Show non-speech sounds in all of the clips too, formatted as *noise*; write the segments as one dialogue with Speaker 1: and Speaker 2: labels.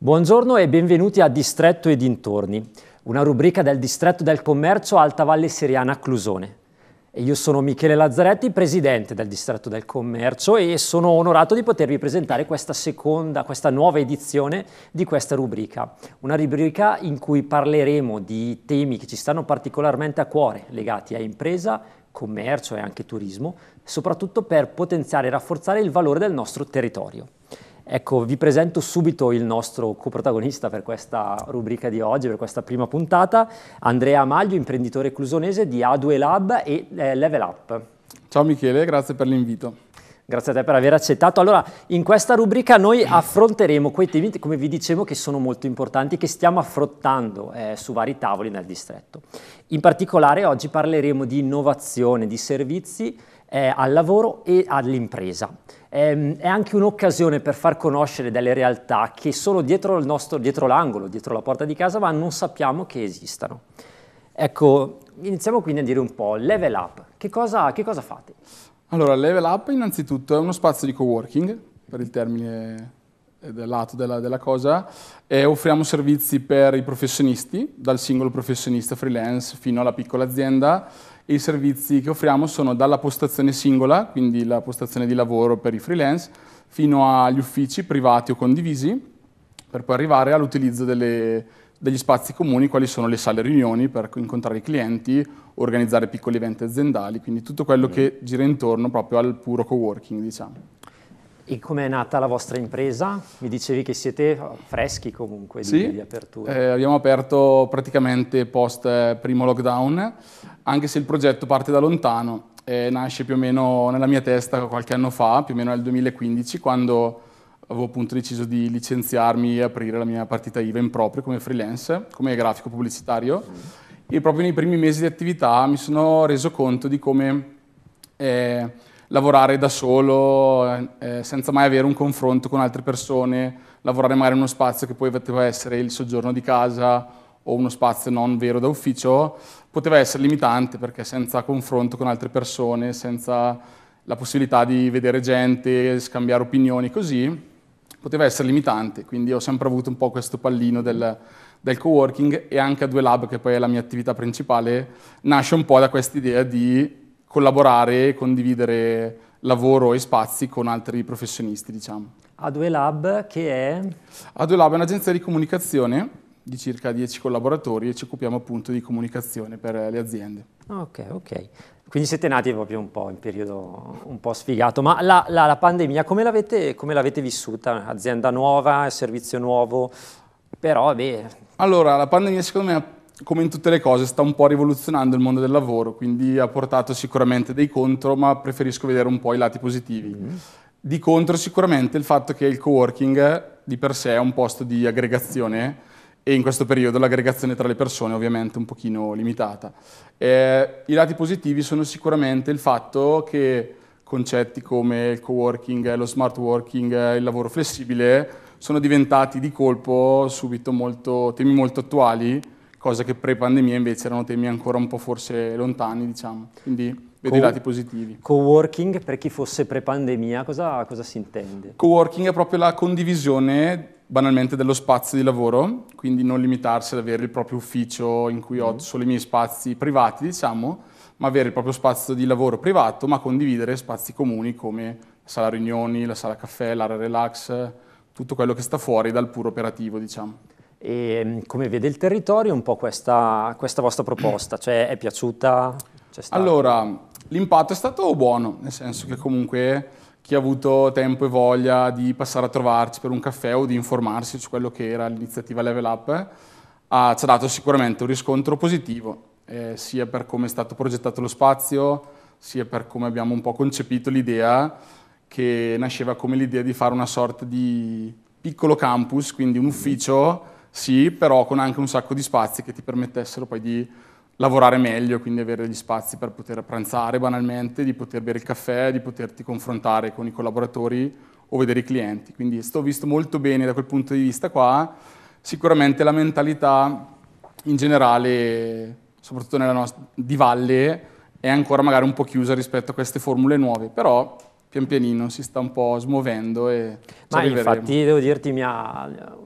Speaker 1: Buongiorno e benvenuti a Distretto e dintorni, una rubrica del Distretto del Commercio Alta Valle Siriana Clusone. E io sono Michele Lazzaretti, presidente del Distretto del Commercio e sono onorato di potervi presentare questa seconda, questa nuova edizione di questa rubrica. Una rubrica in cui parleremo di temi che ci stanno particolarmente a cuore, legati a impresa, commercio e anche turismo, soprattutto per potenziare e rafforzare il valore del nostro territorio. Ecco, vi presento subito il nostro coprotagonista per questa rubrica di oggi, per questa prima puntata, Andrea Maglio, imprenditore clusonese di A2 Lab e eh, Level Up. Ciao Michele, grazie per l'invito. Grazie a te per aver accettato. Allora, in questa rubrica noi affronteremo quei temi, come vi dicevo, che sono molto importanti, che stiamo affrontando eh, su vari tavoli nel distretto. In particolare oggi parleremo di innovazione, di servizi eh, al lavoro e all'impresa. Eh, è anche un'occasione per far conoscere delle realtà che sono dietro, nostro, dietro l'angolo, dietro la porta di casa, ma non sappiamo che esistano. Ecco, iniziamo quindi a dire un po' level up. Che cosa, che cosa fate?
Speaker 2: Allora, level up innanzitutto è uno spazio di coworking, per il termine del lato della, della cosa, e offriamo servizi per i professionisti, dal singolo professionista freelance fino alla piccola azienda, e i servizi che offriamo sono dalla postazione singola, quindi la postazione di lavoro per i freelance, fino agli uffici privati o condivisi, per poi arrivare all'utilizzo degli spazi comuni, quali sono le sale riunioni per incontrare i clienti, organizzare piccoli eventi aziendali, quindi tutto quello mm. che gira intorno proprio al puro coworking, diciamo. E com'è nata la vostra impresa? Mi dicevi che siete freschi comunque di, sì, di apertura. Eh, abbiamo aperto praticamente post eh, primo lockdown, anche se il progetto parte da lontano. Eh, nasce più o meno nella mia testa qualche anno fa, più o meno nel 2015, quando avevo appunto deciso di licenziarmi e aprire la mia partita IVA in proprio come freelance, come grafico pubblicitario. Mm. E proprio nei primi mesi di attività mi sono reso conto di come... Eh, lavorare da solo eh, eh, senza mai avere un confronto con altre persone, lavorare magari in uno spazio che poi poteva essere il soggiorno di casa o uno spazio non vero da ufficio, poteva essere limitante perché senza confronto con altre persone, senza la possibilità di vedere gente, scambiare opinioni, così, poteva essere limitante. Quindi ho sempre avuto un po' questo pallino del, del co e anche a Due Lab, che poi è la mia attività principale, nasce un po' da quest'idea di collaborare e condividere lavoro e spazi con altri professionisti, diciamo. A2 Lab che è? A2 Lab è un'agenzia di comunicazione di circa 10 collaboratori e ci occupiamo appunto di comunicazione per le aziende. Ok, ok. Quindi siete nati proprio un
Speaker 1: po' in periodo un po' sfigato, ma la, la, la pandemia come l'avete, vissuta? Azienda nuova, servizio nuovo, però beh...
Speaker 2: Allora, la pandemia secondo me ha come in tutte le cose, sta un po' rivoluzionando il mondo del lavoro, quindi ha portato sicuramente dei contro, ma preferisco vedere un po' i lati positivi. Mm. Di contro sicuramente il fatto che il coworking di per sé è un posto di aggregazione e in questo periodo l'aggregazione tra le persone è ovviamente un pochino limitata. Eh, I lati positivi sono sicuramente il fatto che concetti come il coworking, lo smart working, il lavoro flessibile sono diventati di colpo subito molto, temi molto attuali cosa che pre-pandemia invece erano temi ancora un po' forse lontani, diciamo. Quindi vedo Co- i lati positivi. Coworking, per chi fosse pre-pandemia, cosa, cosa si intende? Coworking è proprio la condivisione banalmente dello spazio di lavoro, quindi non limitarsi ad avere il proprio ufficio in cui ho mm-hmm. solo i miei spazi privati, diciamo, ma avere il proprio spazio di lavoro privato, ma condividere spazi comuni come la sala riunioni, la sala caffè, l'area relax, tutto quello che sta fuori dal puro operativo, diciamo. E, ehm, come vede il territorio un po' questa, questa vostra proposta? Cioè, è piaciuta? È allora, l'impatto è stato buono, nel senso che comunque chi ha avuto tempo e voglia di passare a trovarci per un caffè o di informarsi su quello che era l'iniziativa Level Up ha, ci ha dato sicuramente un riscontro positivo, eh, sia per come è stato progettato lo spazio, sia per come abbiamo un po' concepito l'idea che nasceva come l'idea di fare una sorta di piccolo campus, quindi un mm-hmm. ufficio sì, però con anche un sacco di spazi che ti permettessero poi di lavorare meglio, quindi avere gli spazi per poter pranzare banalmente, di poter bere il caffè, di poterti confrontare con i collaboratori o vedere i clienti. Quindi sto visto molto bene da quel punto di vista qua. Sicuramente la mentalità in generale, soprattutto nella nostra, di valle, è ancora magari un po' chiusa rispetto a queste formule nuove, però pian pianino si sta un po' smuovendo. E Ma infatti devo dirti, mi ha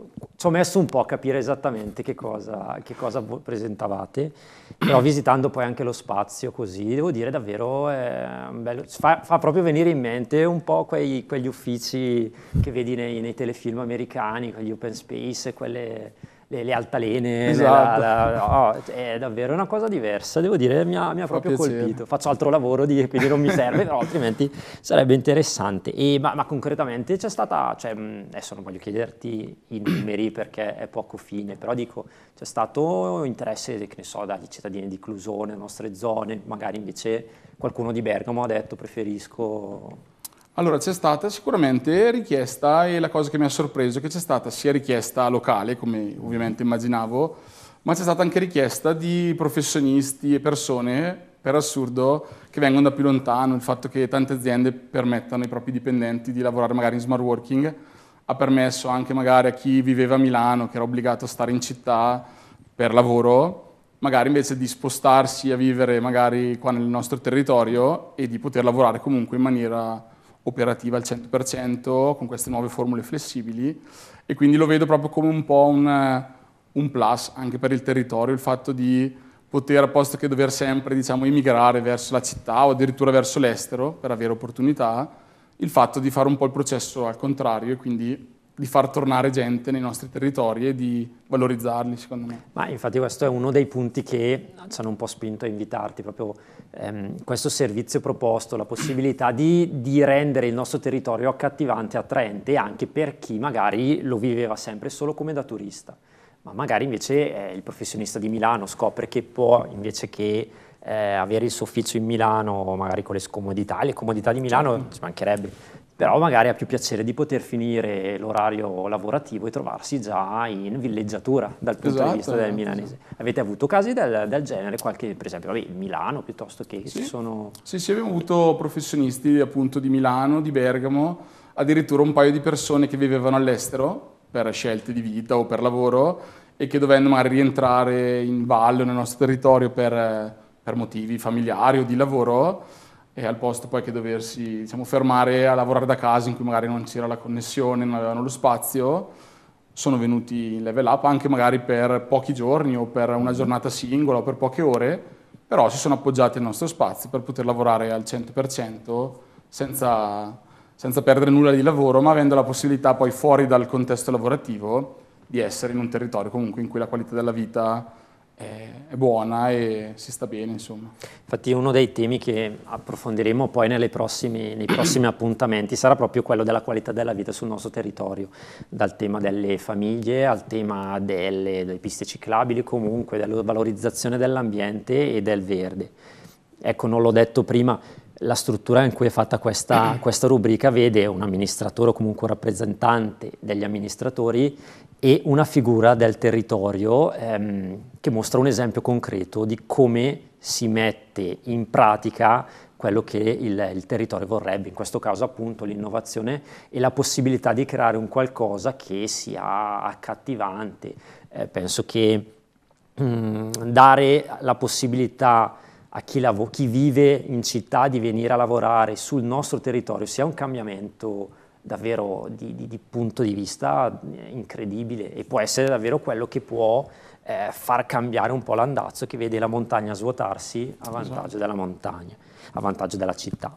Speaker 2: ci ho messo un po' a capire esattamente che cosa, che cosa
Speaker 1: presentavate,
Speaker 2: però visitando
Speaker 1: poi anche lo spazio così, devo dire davvero, è eh, un bello, fa, fa, proprio venire in mente un po' quei, quegli uffici che vedi nei, nei telefilm americani, quegli open space, quelle le, le altalene, esatto. la, la, oh, è davvero una cosa diversa, devo dire, mi ha, mi ha proprio piacere. colpito. Faccio altro lavoro, di, quindi non mi serve, però altrimenti sarebbe interessante. E, ma, ma, concretamente c'è stata, cioè, adesso non voglio chiederti i numeri perché è poco fine, però dico, c'è stato interesse, che ne so, dagli cittadini di Clusone, le nostre zone, magari invece qualcuno di Bergamo ha
Speaker 2: detto preferisco allora c'è stata sicuramente richiesta e la cosa che mi ha sorpreso è che c'è stata sia richiesta locale, come ovviamente immaginavo, ma c'è stata anche richiesta di professionisti e persone, per assurdo, che vengono da più lontano, il fatto che tante aziende permettano ai propri dipendenti di lavorare magari in smart working ha permesso anche magari a chi viveva a Milano, che era obbligato a stare in città per lavoro, magari invece di spostarsi a vivere magari qua nel nostro territorio e di poter lavorare comunque in maniera operativa al 100% con queste nuove formule flessibili e quindi lo vedo proprio come un po' un, eh, un plus anche per il territorio, il fatto di poter, posto che dover sempre diciamo, emigrare verso la città o addirittura verso l'estero per avere opportunità, il fatto di fare un po' il processo al contrario e quindi di far tornare gente nei nostri territori e di valorizzarli, secondo me. Ma infatti questo è uno
Speaker 1: dei punti che ci hanno un po' spinto a invitarti, proprio ehm, questo servizio proposto, la possibilità di, di, rendere il nostro territorio accattivante, attraente anche per chi magari lo viveva sempre solo come da turista, ma magari invece eh, il professionista di Milano scopre che può, invece che eh, avere il suo ufficio in Milano, magari con le scomodità, le comodità di Milano certo. ci mancherebbe, però magari ha più piacere di poter finire l'orario lavorativo e trovarsi già in villeggiatura dal punto esatto, di vista del milanese. Esatto. Avete avuto casi del, del genere, qualche, per esempio vabbè, Milano piuttosto che sì. sono...
Speaker 2: Sì, sì, abbiamo avuto professionisti appunto di Milano, di Bergamo, addirittura un paio di persone che vivevano all'estero per scelte di vita o per lavoro e che dovendo magari rientrare in valle nel nostro territorio per, per motivi familiari o di lavoro e al posto poi che doversi diciamo, fermare a lavorare da casa in cui magari non c'era la connessione, non avevano lo spazio, sono venuti in level up anche magari per pochi giorni o per una giornata singola o per poche ore, però si sono appoggiati al nostro spazio per poter lavorare al 100% senza, senza perdere nulla di lavoro, ma avendo la possibilità poi fuori dal contesto lavorativo di essere in un territorio comunque in cui la qualità della vita è buona e si sta bene. Insomma. Infatti uno dei temi che approfondiremo
Speaker 1: poi prossime, nei prossimi appuntamenti sarà proprio quello della qualità della vita sul nostro territorio, dal tema delle famiglie al tema delle, delle piste ciclabili comunque, della valorizzazione dell'ambiente e del verde. Ecco, non l'ho detto prima, la struttura in cui è fatta questa, questa rubrica vede un amministratore o comunque un rappresentante degli amministratori e una figura del territorio ehm, che mostra un esempio concreto di come si mette in pratica quello che il, il, territorio vorrebbe, in questo caso appunto l'innovazione e la possibilità di creare un qualcosa che sia accattivante. Eh, penso che mh, mm, dare la possibilità a chi, lav- chi, vive in città di venire a lavorare sul nostro territorio sia un cambiamento davvero di, di, di, punto di vista eh, incredibile e può essere davvero quello che può eh, far cambiare un po' l'andazzo che vede la montagna svuotarsi a vantaggio esatto. della montagna a vantaggio della città.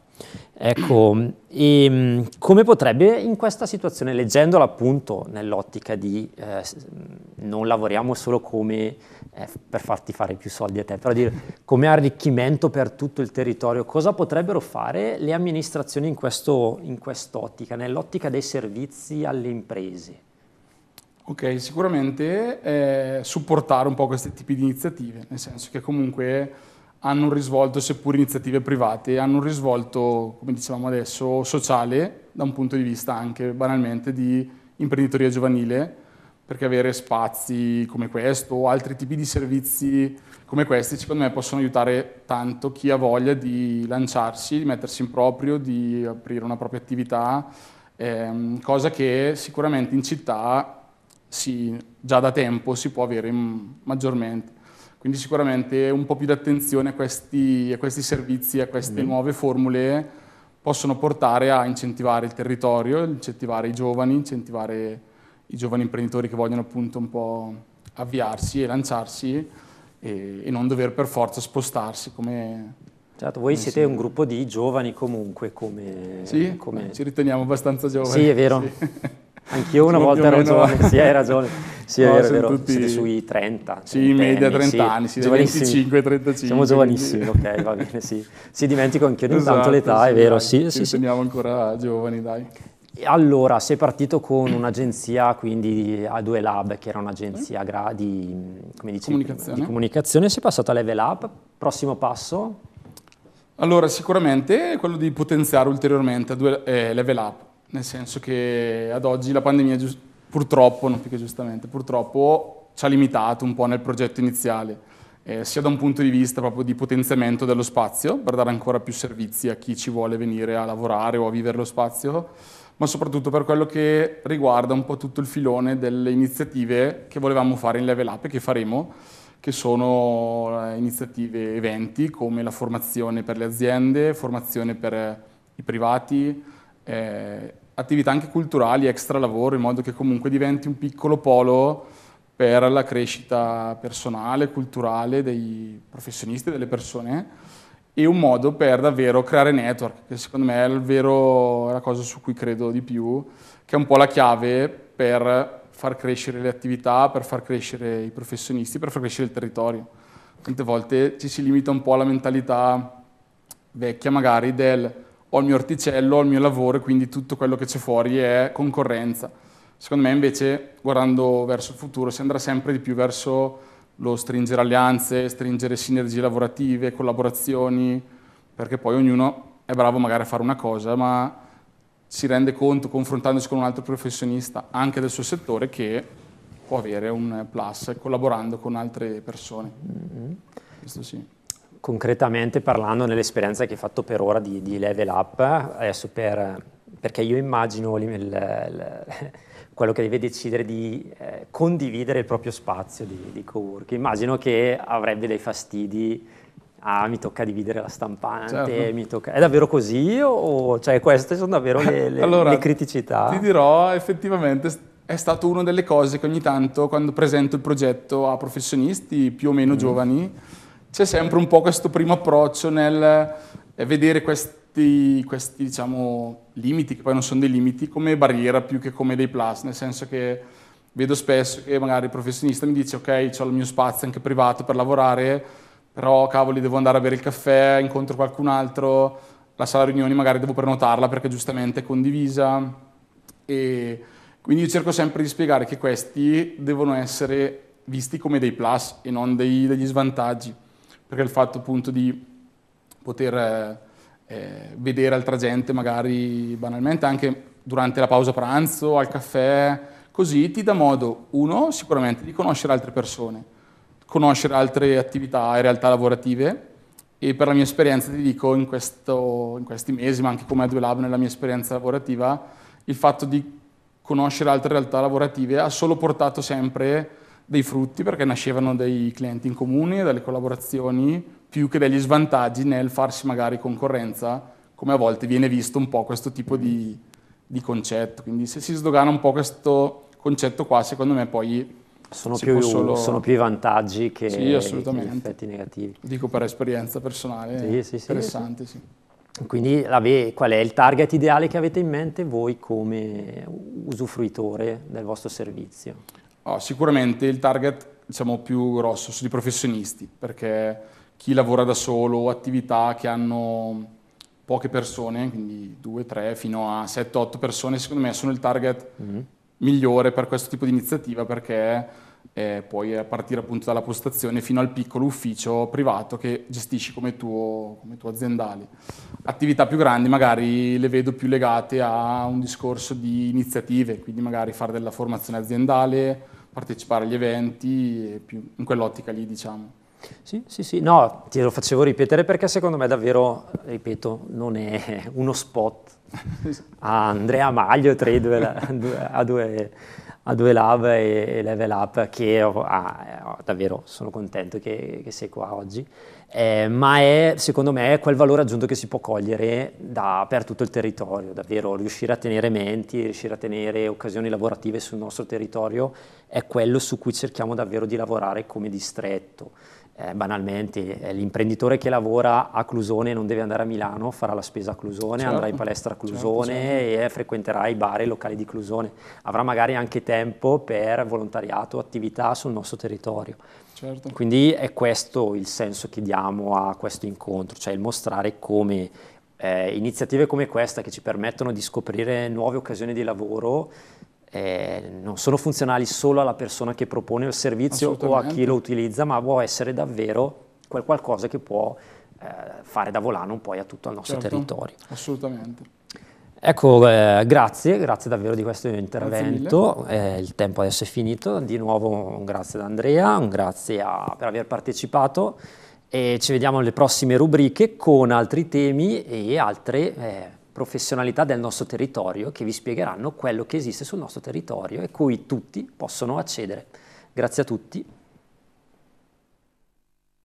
Speaker 1: Ecco, e ehm, come potrebbe in questa situazione, leggendola appunto nell'ottica di eh, non lavoriamo solo come eh, per farti fare più soldi a te, però dire come arricchimento per tutto il territorio, cosa potrebbero fare le amministrazioni in, questo, in quest'ottica, nell'ottica dei servizi alle imprese?
Speaker 2: Ok, sicuramente eh, supportare un po' questi tipi di iniziative, nel senso che comunque hanno un risvolto, seppur iniziative private, hanno un risvolto, come dicevamo adesso, sociale, da un punto di vista anche banalmente di imprenditoria giovanile, perché avere spazi come questo o altri tipi di servizi come questi, secondo me, possono aiutare tanto chi ha voglia di lanciarsi, di mettersi in proprio, di aprire una propria attività, ehm, cosa che sicuramente in città si, già da tempo si può avere mm, maggiormente. Quindi sicuramente un po' più di attenzione a questi, a questi servizi, a queste mm. nuove formule possono portare a incentivare il territorio, incentivare i giovani, incentivare i giovani imprenditori che vogliono appunto un po' avviarsi e lanciarsi e, e non dover per forza spostarsi come... Certo, voi siete sì. un gruppo di giovani comunque come... Sì, come... ci riteniamo abbastanza giovani. Sì, è vero. Sì. Anch'io una volta ho giovane, sì, hai ragione. Sì, no, è vero, tutti... siete sui 30. Sì, in media 30 sì. anni, sì, 25 35. Siamo giovanissimi, ok,
Speaker 1: va bene, sì. Si dimentico anche esatto, tanto l'età, sì, è vero, dai, sì, sì, sì. ancora giovani, dai. Allora, sei partito con un'agenzia, quindi a due Lab, che era un'agenzia gra- di, dicevi, comunicazione. di comunicazione, sei passato a Level Up, prossimo passo?
Speaker 2: Allora, sicuramente quello di potenziare ulteriormente A2, eh, Level Up nel senso che ad oggi la pandemia purtroppo, non più che giustamente, purtroppo ci ha limitato un po' nel progetto iniziale, eh, sia da un punto di vista proprio di potenziamento dello spazio, per dare ancora più servizi a chi ci vuole venire a lavorare o a vivere lo spazio, ma soprattutto per quello che riguarda un po' tutto il filone delle iniziative che volevamo fare in Level Up e che faremo, che sono eh, iniziative eventi come la formazione per le aziende, formazione per i privati, eh, attività anche culturali, extra lavoro, in modo che comunque diventi un piccolo polo per la crescita personale, culturale dei professionisti, delle persone e un modo per davvero creare network, che secondo me è vero, la cosa su cui credo di più, che è un po' la chiave per far crescere le attività, per far crescere i professionisti, per far crescere il territorio. Tante volte ci si limita un po' alla mentalità vecchia magari del ho il mio orticello, ho il mio lavoro e quindi tutto quello che c'è fuori è concorrenza. Secondo me invece, guardando verso il futuro, si andrà sempre di più verso lo stringere alleanze, stringere sinergie lavorative, collaborazioni, perché poi ognuno è bravo magari a fare una cosa, ma si rende conto, confrontandosi con un altro professionista, anche del suo settore, che può avere un plus collaborando con altre persone.
Speaker 1: Mm-hmm. Questo sì concretamente parlando nell'esperienza che hai fatto per ora di, di level up, adesso per, perché io immagino il, il, *laughs* quello che deve decidere di eh, condividere il proprio spazio di, di co-work, immagino che avrebbe dei fastidi ah, mi tocca dividere la stampante, certo. tocca... è davvero così o cioè, queste sono davvero le, le, allora, le, criticità? Ti
Speaker 2: dirò, effettivamente è stato una delle cose che ogni tanto quando presento il progetto a professionisti più o meno mm. giovani, c'è sempre un po' questo primo approccio nel eh, vedere questi, questi diciamo, limiti, che poi non sono dei limiti, come barriera più che come dei plus, nel senso che vedo spesso che magari il professionista mi dice ok, ho il mio spazio anche privato per lavorare, però cavoli devo andare a bere il caffè, incontro qualcun altro, la sala riunioni magari devo prenotarla perché giustamente è condivisa e quindi io cerco sempre di spiegare che questi devono essere visti come dei plus e non dei, degli svantaggi perché il fatto appunto di poter eh, eh, vedere altra gente magari banalmente anche durante la pausa pranzo, al caffè, così ti dà modo, uno, sicuramente di conoscere altre persone, conoscere altre attività e realtà lavorative e per la mia esperienza ti dico in, questo, in questi mesi, ma anche come a Due Lab nella mia esperienza lavorativa, il fatto di conoscere altre realtà lavorative ha solo portato sempre dei frutti perché nascevano dei clienti in comune, dalle collaborazioni, più che degli svantaggi nel farsi magari concorrenza, come a volte viene visto un po' questo tipo di, di concetto. Quindi se si sdogana un po' questo concetto qua, secondo me poi... Sono, più, solo... sono più, i vantaggi che, sì, assolutamente. gli effetti negativi. Dico per esperienza personale, sì, sì, interessante, sì.
Speaker 1: Quindi qual è il target ideale che avete in mente voi come usufruitore del
Speaker 2: vostro servizio? Oh, sicuramente il target diciamo, più grosso sono i professionisti, perché chi lavora da solo, attività che hanno poche persone, quindi 2, 3 fino a 7, 8 persone, secondo me sono il target mm-hmm. migliore per questo tipo di iniziativa perché eh, puoi partire appunto dalla postazione fino al piccolo ufficio privato che gestisci come tuo, come tuo aziendale. Attività più grandi magari le vedo più legate a un discorso di iniziative, quindi magari fare della formazione aziendale, partecipare agli eventi, più in quell'ottica lì diciamo. Sì, sì, sì, no,
Speaker 1: te lo facevo ripetere perché secondo me davvero, ripeto, non è uno spot *laughs* a Andrea Maglio tra i due, a due a due lab e, level up che ho, ah, davvero sono contento che, che sei qua oggi. Eh, ma è secondo me quel valore aggiunto che si può cogliere da, per tutto il territorio, davvero riuscire a tenere menti, riuscire a tenere occasioni lavorative sul nostro territorio è quello su cui cerchiamo davvero di lavorare come distretto eh, banalmente, eh, l'imprenditore che lavora a Clusone non deve andare a Milano, farà la spesa a Clusone, certo. andrà in certo. palestra a certo, Clusone certo, certo. e eh, frequenterà i bar e i locali di Clusone. Avrà magari anche tempo per volontariato, attività sul nostro territorio. Certo. Quindi è questo il senso che diamo a questo incontro, cioè il mostrare come eh, iniziative come questa che ci permettono di scoprire nuove occasioni di lavoro eh, non sono funzionali solo alla persona che propone il servizio o a chi lo utilizza, ma può essere davvero quel qualcosa che può eh, fare da volano poi a tutto il nostro certo, territorio.
Speaker 2: Assolutamente.
Speaker 1: Ecco, eh, grazie, grazie davvero di questo intervento, eh, il tempo adesso è finito, di nuovo un grazie ad Andrea, un grazie a, per aver partecipato e ci vediamo alle prossime rubriche con altri temi e altre eh, professionalità del nostro territorio che vi spiegheranno quello che esiste sul nostro territorio e
Speaker 2: cui tutti possono accedere. Grazie a tutti